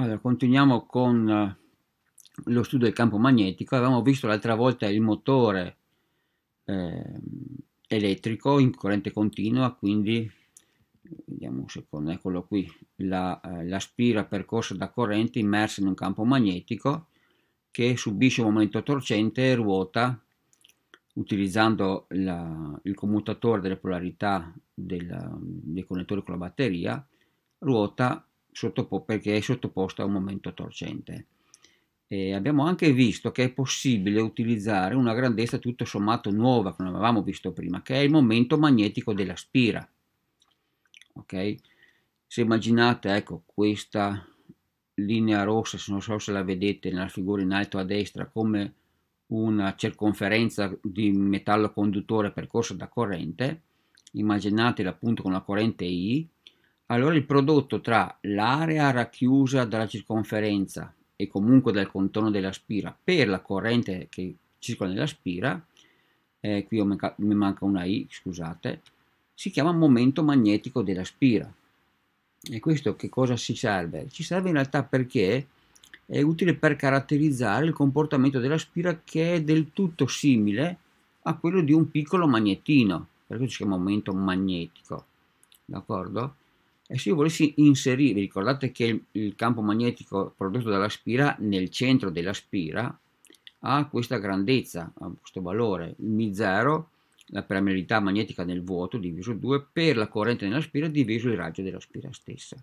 Allora, continuiamo con eh, lo studio del campo magnetico. Avevamo visto l'altra volta il motore eh, elettrico in corrente continua, quindi vediamo un secondo, eccolo qui, la, eh, la, spira percorsa da corrente immersa in un campo magnetico che subisce un momento torcente e ruota utilizzando la, il commutatore delle polarità del, del connettore con la batteria, ruota sottopo- perché è sottoposta a un momento torcente. E abbiamo anche visto che è possibile utilizzare una grandezza tutto sommato nuova, che non avevamo visto prima, che è il momento magnetico della spira. Ok? Se immaginate, ecco, questa linea rossa, se non so se la vedete nella figura in alto a destra, come una circonferenza di metallo conduttore percorsa da corrente, immaginatela appunto con la corrente I, allora il prodotto tra l'area racchiusa dalla circonferenza e comunque dal contorno della spira per la corrente che circola nella spira, eh, qui mi manca una I, scusate, si chiama momento magnetico della spira. E questo che cosa ci serve? Ci serve in realtà perché è utile per caratterizzare il comportamento della spira che è del tutto simile a quello di un piccolo magnetino, per questo si chiama momento magnetico, d'accordo? E se io volessi inserire, ricordate che il, il campo magnetico prodotto dalla spira nel centro della spira ha questa grandezza, ha questo valore, mi 0 la permeabilità magnetica nel vuoto diviso 2 per la corrente nella spira diviso il raggio della spira stessa.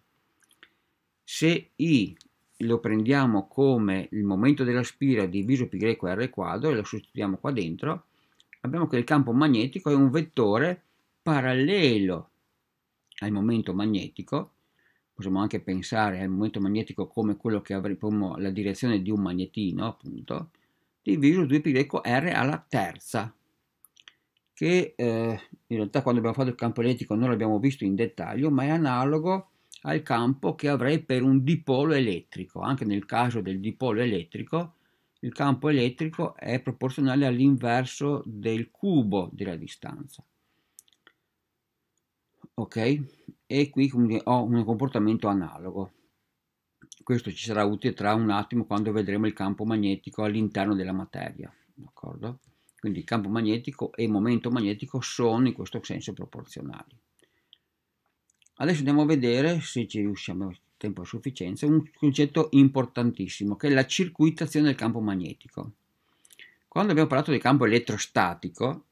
Se I lo prendiamo come il momento della spira diviso πr quadro e lo sostituiamo qua dentro, abbiamo che il campo magnetico è un vettore parallelo al momento magnetico, possiamo anche pensare al momento magnetico come quello che avremo la direzione di un magnetino, appunto, diviso 2π r alla terza, che eh, in realtà quando abbiamo fatto il campo elettrico non l'abbiamo visto in dettaglio, ma è analogo al campo che avrei per un dipolo elettrico. Anche nel caso del dipolo elettrico, il campo elettrico è proporzionale all'inverso del cubo della distanza ok e qui ho un comportamento analogo questo ci sarà utile tra un attimo quando vedremo il campo magnetico all'interno della materia d'accordo quindi campo magnetico e momento magnetico sono in questo senso proporzionali adesso andiamo a vedere se ci riusciamo a tempo a sufficienza un concetto importantissimo che è la circuitazione del campo magnetico quando abbiamo parlato di campo elettrostatico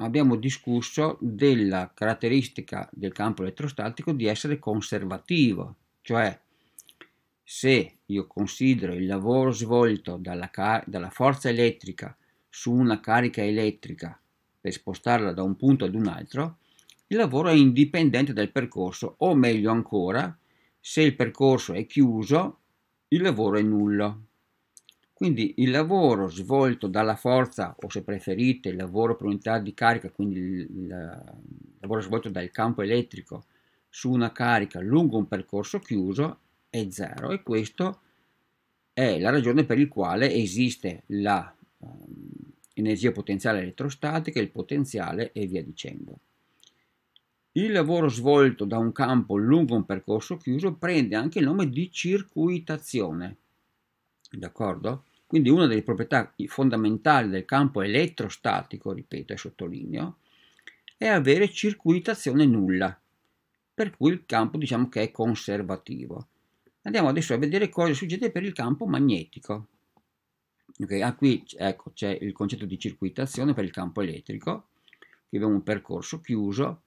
abbiamo discusso della caratteristica del campo elettrostatico di essere conservativo, cioè se io considero il lavoro svolto dalla, dalla forza elettrica su una carica elettrica per spostarla da un punto ad un altro, il lavoro è indipendente dal percorso, o meglio ancora, se il percorso è chiuso, il lavoro è nullo. Quindi il lavoro svolto dalla forza, o se preferite, il lavoro per unità di carica, quindi il, lavoro svolto dal campo elettrico su una carica lungo un percorso chiuso è zero e questa è la ragione per il quale esiste l'energia ehm, potenziale elettrostatica, il potenziale e via dicendo. Il lavoro svolto da un campo lungo un percorso chiuso prende anche il nome di circuitazione. D'accordo? Quindi una delle proprietà fondamentali del campo elettrostatico, ripeto e sottolineo, è avere circuitazione nulla, per cui il campo diciamo che è conservativo. Andiamo adesso a vedere cosa succede per il campo magnetico. Okay, ah, qui ecco, c'è il concetto di circuitazione per il campo elettrico, qui abbiamo un percorso chiuso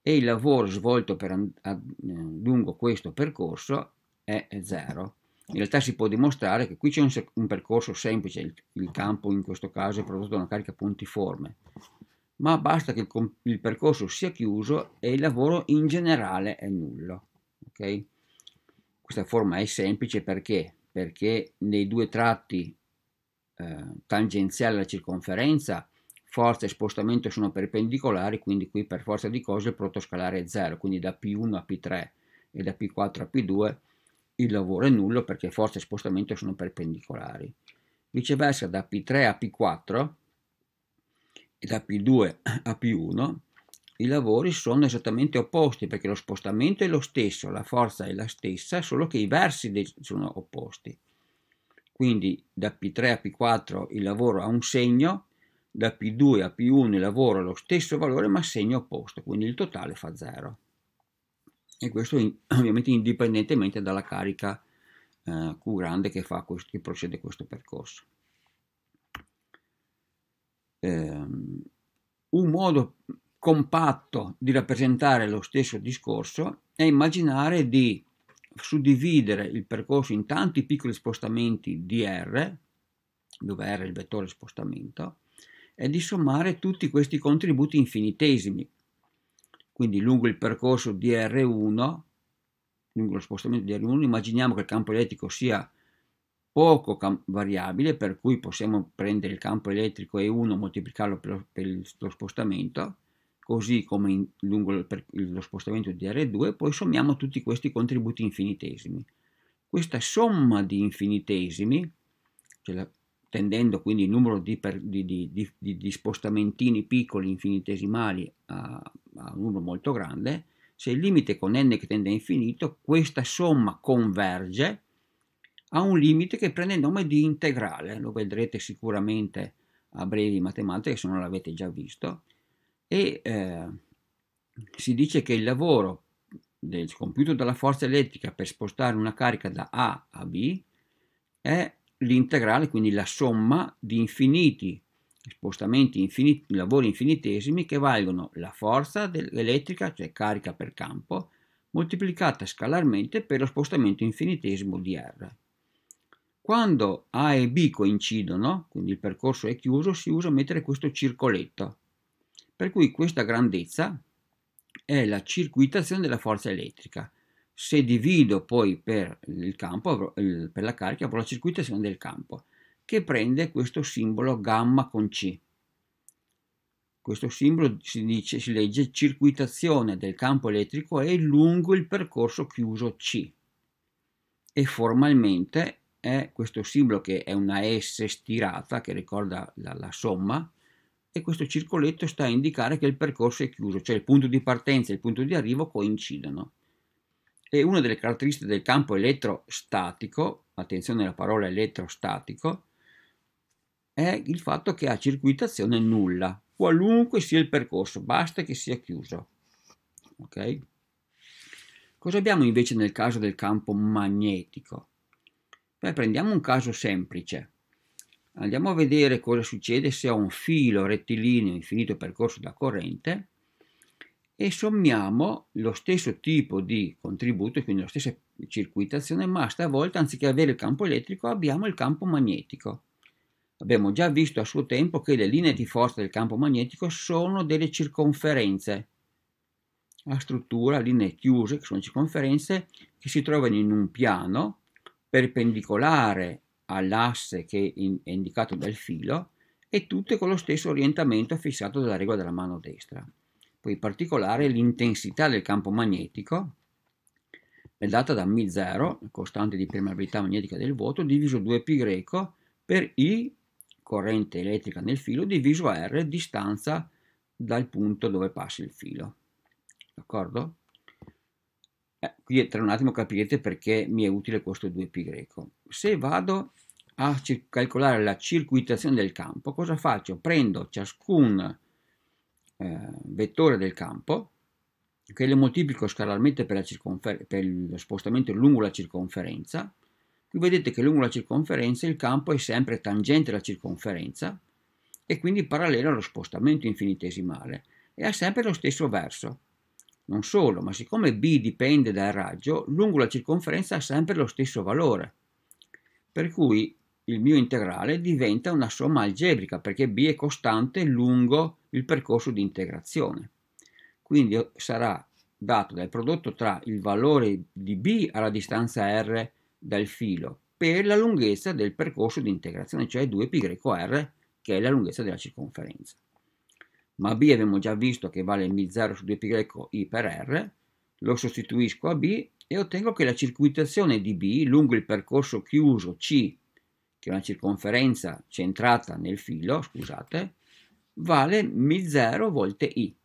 e il lavoro svolto per, eh, lungo questo percorso è zero. In realtà si può dimostrare che qui c'è un, un percorso semplice, il, il, campo in questo caso è prodotto da una carica puntiforme, ma basta che il, il percorso sia chiuso e il lavoro in generale è nullo. Okay? Questa forma è semplice perché? Perché nei due tratti eh, tangenziali alla circonferenza forza e spostamento sono perpendicolari, quindi qui per forza di cose il prodotto scalare è 0, quindi da P1 a P3 e da P4 a P2 il lavoro è nullo perché forza e spostamento sono perpendicolari. Viceversa da P3 a P4 e da P2 a P1 i lavori sono esattamente opposti perché lo spostamento è lo stesso, la forza è la stessa, solo che i versi sono opposti. Quindi da P3 a P4 il lavoro ha un segno, da P2 a P1 il lavoro ha lo stesso valore ma segno opposto, quindi il totale fa 0 e questo in, ovviamente indipendentemente dalla carica eh, grande che, fa questo, che procede questo percorso. Eh, un modo compatto di rappresentare lo stesso discorso è immaginare di suddividere il percorso in tanti piccoli spostamenti di R, dove R è il vettore spostamento, e di sommare tutti questi contributi infinitesimi quindi lungo il percorso di R1, lungo lo spostamento di R1, immaginiamo che il campo elettrico sia poco cam- variabile, per cui possiamo prendere il campo elettrico E1 e moltiplicarlo per lo, per lo spostamento, così come in, lungo lo, per, lo spostamento di R2, poi sommiamo tutti questi contributi infinitesimi. Questa somma di infinitesimi, cioè la, tendendo quindi il numero di, per, di, di, di spostamentini piccoli infinitesimali a, a, un numero molto grande, se il limite con n che tende a infinito, questa somma converge a un limite che prende il nome di integrale, lo vedrete sicuramente a brevi matematiche se non l'avete già visto, e eh, si dice che il lavoro del compiuto dalla forza elettrica per spostare una carica da A a B è l'integrale, quindi la somma di infiniti spostamenti infiniti, lavori infinitesimi che valgono la forza elettrica, cioè carica per campo, moltiplicata scalarmente per lo spostamento infinitesimo di R. Quando A e B coincidono, quindi il percorso è chiuso, si usa mettere questo circoletto, per cui questa grandezza è la circuitazione della forza elettrica, se divido poi per il campo, per la carica, avrò la circuitazione del campo, che prende questo simbolo gamma con C. Questo simbolo si, dice, si legge circuitazione del campo elettrico è lungo il percorso chiuso C. E formalmente è questo simbolo che è una S stirata che ricorda la, la somma, e questo circoletto sta a indicare che il percorso è chiuso, cioè il punto di partenza e il punto di arrivo coincidono. E una delle caratteristiche del campo elettrostatico, attenzione alla parola elettrostatico, è il fatto che ha circuitazione nulla, qualunque sia il percorso, basta che sia chiuso. Ok? Cosa abbiamo invece nel caso del campo magnetico? Beh, prendiamo un caso semplice. Andiamo a vedere cosa succede se ho un filo rettilineo infinito percorso da corrente e sommiamo lo stesso tipo di contributo, quindi la stessa circuitazione, ma stavolta anziché avere il campo elettrico abbiamo il campo magnetico. Abbiamo già visto a suo tempo che le linee di forza del campo magnetico sono delle circonferenze a struttura, linee chiuse, che sono circonferenze, che si trovano in un piano perpendicolare all'asse che è indicato dal filo e tutte con lo stesso orientamento fissato dalla regola della mano destra. Poi in particolare l'intensità del campo magnetico è data da μ0, costante di permeabilità magnetica del vuoto, diviso 2π per I, corrente elettrica nel filo, diviso R, distanza dal punto dove passa il filo. D'accordo? Eh, qui tra un attimo capirete perché mi è utile questo 2π. Se vado a calcolare la circuitazione del campo, cosa faccio? Prendo ciascun eh, vettore del campo che le moltiplico scalarmente per, per lo spostamento lungo la circonferenza. Qui vedete che lungo la circonferenza il campo è sempre tangente alla circonferenza e quindi parallelo allo spostamento infinitesimale e ha sempre lo stesso verso. Non solo, ma siccome B dipende dal raggio, lungo la circonferenza ha sempre lo stesso valore. Per cui il mio integrale diventa una somma algebrica perché b è costante lungo il percorso di integrazione. Quindi eh, sarà dato dal prodotto tra il valore di b alla distanza r dal filo per la lunghezza del percorso di integrazione, cioè 2πr che è la lunghezza della circonferenza. Ma b abbiamo già visto che vale μ0 su 2πi per r, lo sostituisco a b e ottengo che la circuitazione di b lungo il percorso chiuso c che è una circonferenza centrata nel filo, scusate, vale mi 0 volte i.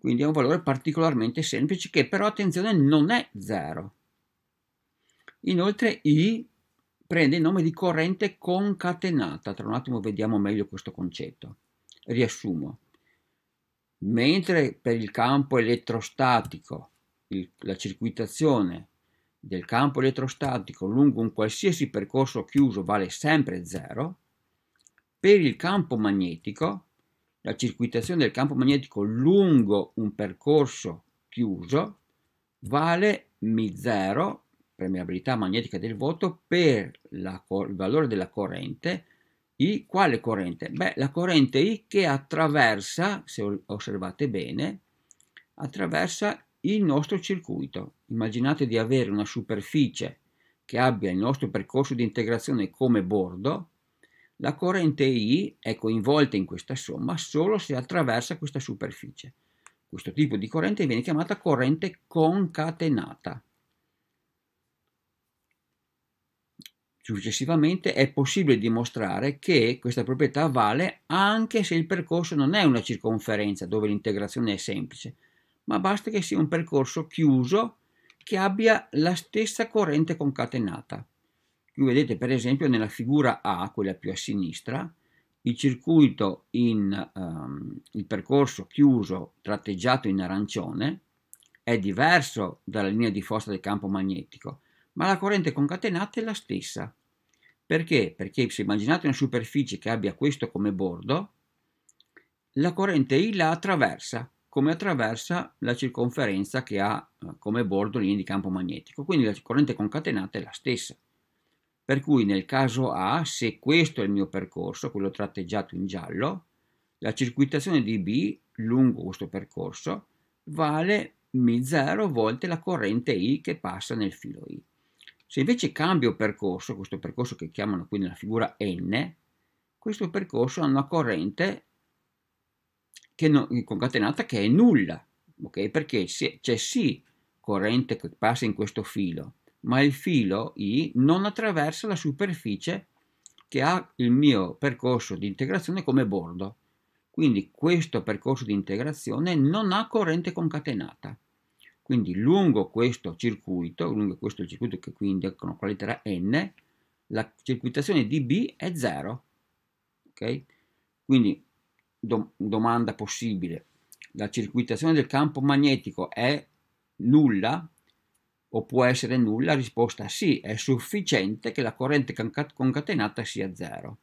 Quindi è un valore particolarmente semplice che però, attenzione, non è 0. Inoltre i prende il nome di corrente concatenata. Tra un attimo vediamo meglio questo concetto. Riassumo. Mentre per il campo elettrostatico il, la circuitazione del campo elettrostatico lungo un qualsiasi percorso chiuso vale sempre 0, per il campo magnetico, la circuitazione del campo magnetico lungo un percorso chiuso vale mi 0, permeabilità magnetica del voto, per la, il valore della corrente I. Quale corrente? Beh, la corrente I che attraversa, se osservate bene, attraversa il nostro circuito. Immaginate di avere una superficie che abbia il nostro percorso di integrazione come bordo, la corrente I è coinvolta in questa somma solo se attraversa questa superficie. Questo tipo di corrente viene chiamata corrente concatenata. Successivamente è possibile dimostrare che questa proprietà vale anche se il percorso non è una circonferenza dove l'integrazione è semplice, ma basta che sia un percorso chiuso che abbia la stessa corrente concatenata. Qui vedete per esempio nella figura A, quella più a sinistra, il circuito in um, il percorso chiuso tratteggiato in arancione è diverso dalla linea di forza del campo magnetico, ma la corrente concatenata è la stessa. Perché? Perché se immaginate una superficie che abbia questo come bordo, la corrente I la attraversa come attraversa la circonferenza che ha eh, come bordo linee di campo magnetico. Quindi la corrente concatenata è la stessa. Per cui nel caso A, se questo è il mio percorso, quello tratteggiato in giallo, la circuitazione di B lungo questo percorso vale μ0 volte la corrente I che passa nel filo I. Se invece cambio percorso, questo percorso che chiamano qui nella figura N, questo percorso ha una corrente che non, concatenata che è nulla, okay? perché se, c'è sì corrente che passa in questo filo, ma il filo I non attraversa la superficie che ha il mio percorso di integrazione come bordo. Quindi questo percorso di integrazione non ha corrente concatenata. Quindi lungo questo circuito, lungo questo circuito che quindi indicano con la lettera N, la circuitazione di B è 0. Okay? Quindi do domanda possibile. La circuitazione del campo magnetico è nulla o può essere nulla? Risposta sì, è sufficiente che la corrente concatenata sia zero.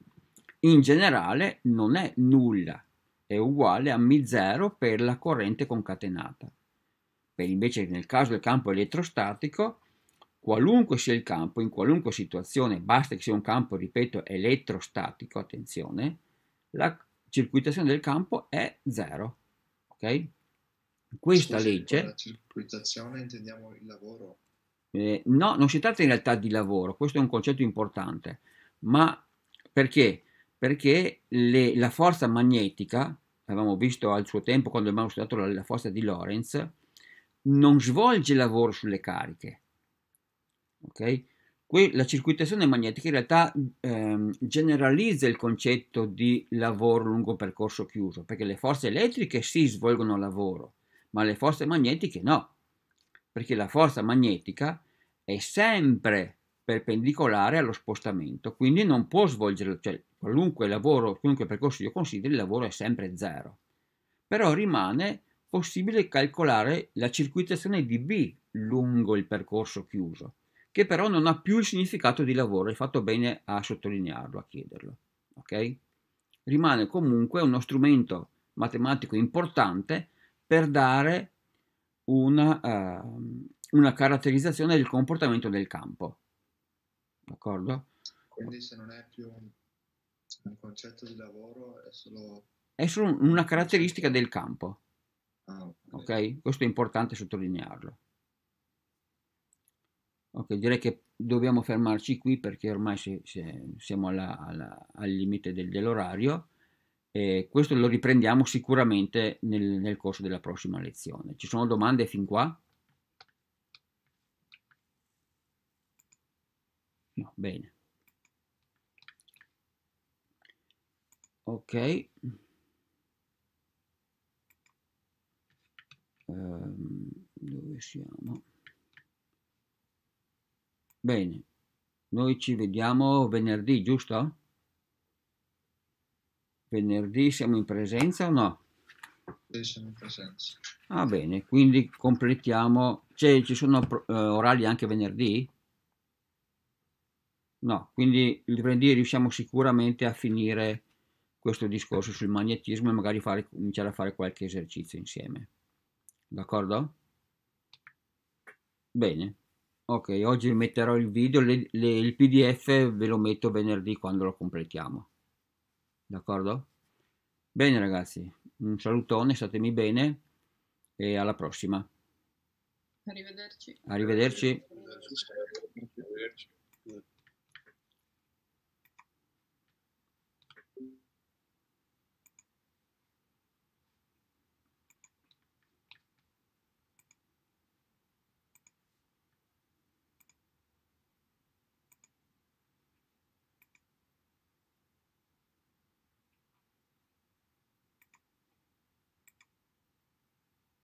In generale non è nulla, è uguale a mi zero per la corrente concatenata. Per invece nel caso del campo elettrostatico, qualunque sia il campo, in qualunque situazione, basta che sia un campo, ripeto, elettrostatico, attenzione, la circuitazione del campo è zero. Ok? Questa Scusi, legge... La circuitazione intendiamo il lavoro? Eh, no, non si tratta in realtà di lavoro, questo è un concetto importante, ma perché? Perché le, la forza magnetica, l'avevamo visto al suo tempo quando abbiamo studiato la, la forza di Lorentz, non svolge lavoro sulle cariche, ok? Qui la circuitazione magnetica in realtà ehm, generalizza il concetto di lavoro lungo percorso chiuso, perché le forze elettriche si sì, svolgono lavoro, ma le forze magnetiche no, perché la forza magnetica è sempre perpendicolare allo spostamento, quindi non può svolgere, cioè qualunque lavoro, qualunque percorso io consideri, il lavoro è sempre zero. Però rimane possibile calcolare la circuitazione di B lungo il percorso chiuso, che però non ha più il significato di lavoro, hai fatto bene a sottolinearlo, a chiederlo, ok? Rimane comunque uno strumento matematico importante per dare una, uh, ehm, una caratterizzazione del comportamento del campo, d'accordo? Quindi se non è più un concetto di lavoro, è solo... È solo una caratteristica del campo, ah, okay. ok? Questo è importante sottolinearlo. Ok, direi che dobbiamo fermarci qui perché ormai se, se siamo alla, alla, al limite del, dell'orario e questo lo riprendiamo sicuramente nel, nel, corso della prossima lezione. Ci sono domande fin qua? No, bene. Ok. Um, dove siamo? Bene, noi ci vediamo venerdì, giusto? Venerdì siamo in presenza o no? Sì, siamo in presenza. Ah bene, quindi completiamo, cioè, ci sono eh, orali anche venerdì? No, quindi il venerdì riusciamo sicuramente a finire questo discorso sul magnetismo e magari fare, cominciare a fare qualche esercizio insieme. D'accordo? Bene ok oggi metterò il video le, le, il pdf ve lo metto venerdì quando lo completiamo d'accordo bene ragazzi un salutone statemi bene e alla prossima arrivederci arrivederci, arrivederci.